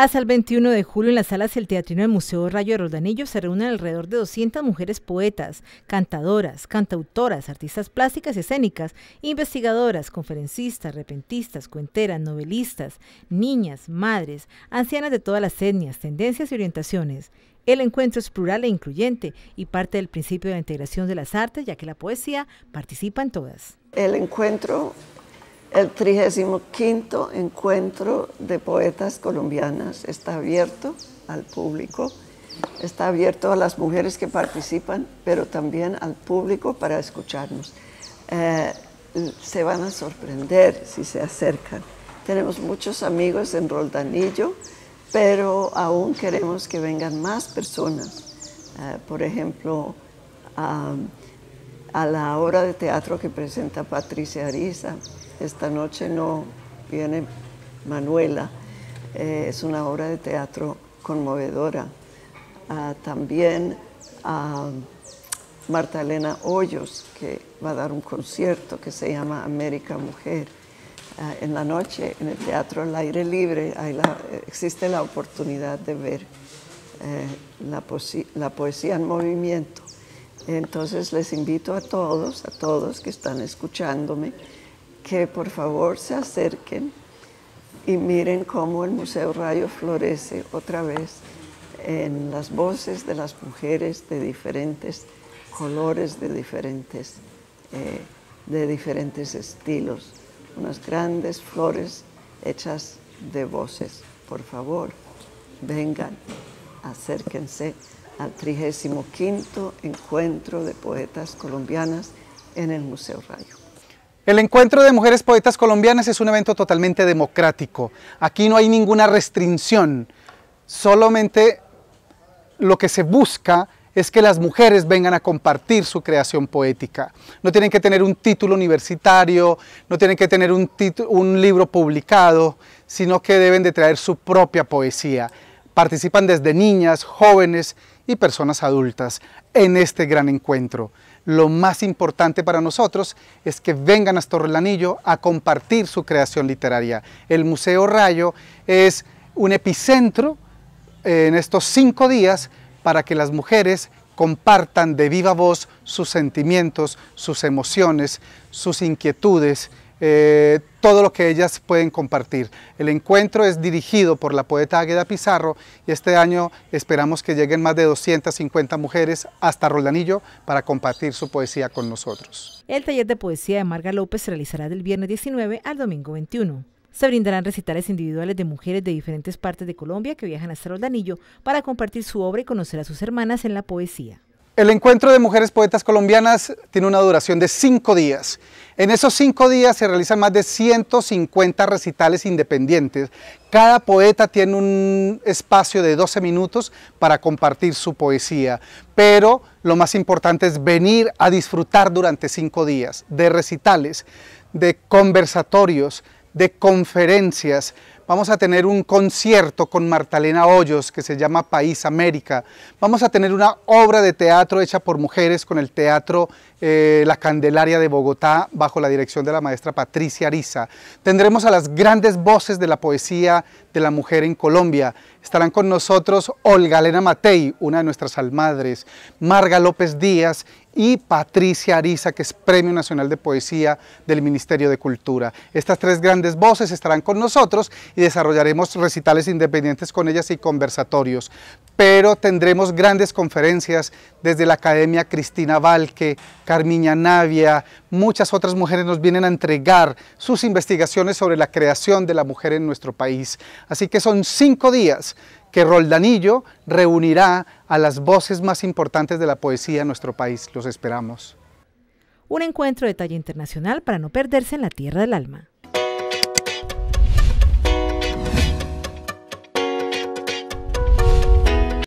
Hasta el 21 de julio en las salas del Teatrino del Museo Rayo de Roldanillo se reúnen alrededor de 200 mujeres poetas, cantadoras, cantautoras, artistas plásticas y escénicas, investigadoras, conferencistas, repentistas, cuenteras, novelistas, niñas, madres, ancianas de todas las etnias, tendencias y orientaciones. El encuentro es plural e incluyente y parte del principio de la integración de las artes, ya que la poesía participa en todas. El encuentro el 35 Encuentro de Poetas Colombianas está abierto al público, está abierto a las mujeres que participan, pero también al público para escucharnos. Eh, se van a sorprender si se acercan. Tenemos muchos amigos en Roldanillo, pero aún queremos que vengan más personas. Eh, por ejemplo, a, a la obra de teatro que presenta Patricia Ariza, esta noche no viene Manuela. Eh, es una obra de teatro conmovedora. Ah, también a Marta Elena Hoyos, que va a dar un concierto que se llama América Mujer. Ah, en la noche, en el teatro al aire libre, existe la oportunidad de ver eh, la poesía en movimiento. Entonces les invito a todos, a todos que están escuchándome, que por favor se acerquen y miren cómo el Museo Rayo florece otra vez en las voces de las mujeres de diferentes colores, de diferentes, eh, de diferentes estilos. Unas grandes flores hechas de voces. Por favor, vengan, acérquense al 35 Encuentro de Poetas Colombianas en el Museo Rayo. El Encuentro de Mujeres Poetas Colombianas es un evento totalmente democrático. Aquí no hay ninguna restricción. Solamente lo que se busca es que las mujeres vengan a compartir su creación poética. No tienen que tener un título universitario, no tienen que tener un, libro publicado, sino que deben de traer su propia poesía. Participan desde niñas, jóvenes y personas adultas en este gran encuentro lo más importante para nosotros es que vengan a Torrelanillo a compartir su creación literaria. El Museo Rayo es un epicentro eh, en estos cinco días para que las mujeres compartan de viva voz sus sentimientos, sus emociones, sus inquietudes eh, todo lo que ellas pueden compartir. El encuentro es dirigido por la poeta Águeda Pizarro y este año esperamos que lleguen más de 250 mujeres hasta Roldanillo para compartir su poesía con nosotros. El taller de poesía de Marga López se realizará del viernes 19 al domingo 21. Se brindarán recitales individuales de mujeres de diferentes partes de Colombia que viajan hasta Roldanillo para compartir su obra y conocer a sus hermanas en la poesía. El encuentro de mujeres poetas colombianas tiene una duración de cinco días. En esos cinco días se realizan más de 150 recitales independientes. Cada poeta tiene un espacio de 12 minutos para compartir su poesía. Pero lo más importante es venir a disfrutar durante cinco días de recitales, de conversatorios, de conferencias, vamos a tener un concierto con Martalena Hoyos que se llama País América, vamos a tener una obra de teatro hecha por mujeres con el Teatro eh, La Candelaria de Bogotá bajo la dirección de la maestra Patricia Ariza. Tendremos a las grandes voces de la poesía de la mujer en Colombia. Estarán con nosotros Olga Elena Matei, una de nuestras almadres, Marga López Díaz y Patricia Ariza, que es Premio Nacional de Poesía del Ministerio de Cultura. Estas tres grandes voces estarán con nosotros y desarrollaremos recitales independientes con ellas y conversatorios. Pero tendremos grandes conferencias desde la Academia Cristina Valque, Carmiña Navia, muchas otras mujeres nos vienen a entregar sus investigaciones sobre la creación de la mujer en nuestro país. Así que son cinco días que Roldanillo reunirá a las voces más importantes de la poesía en nuestro país. Los esperamos. Un encuentro de talla internacional para no perderse en la tierra del alma.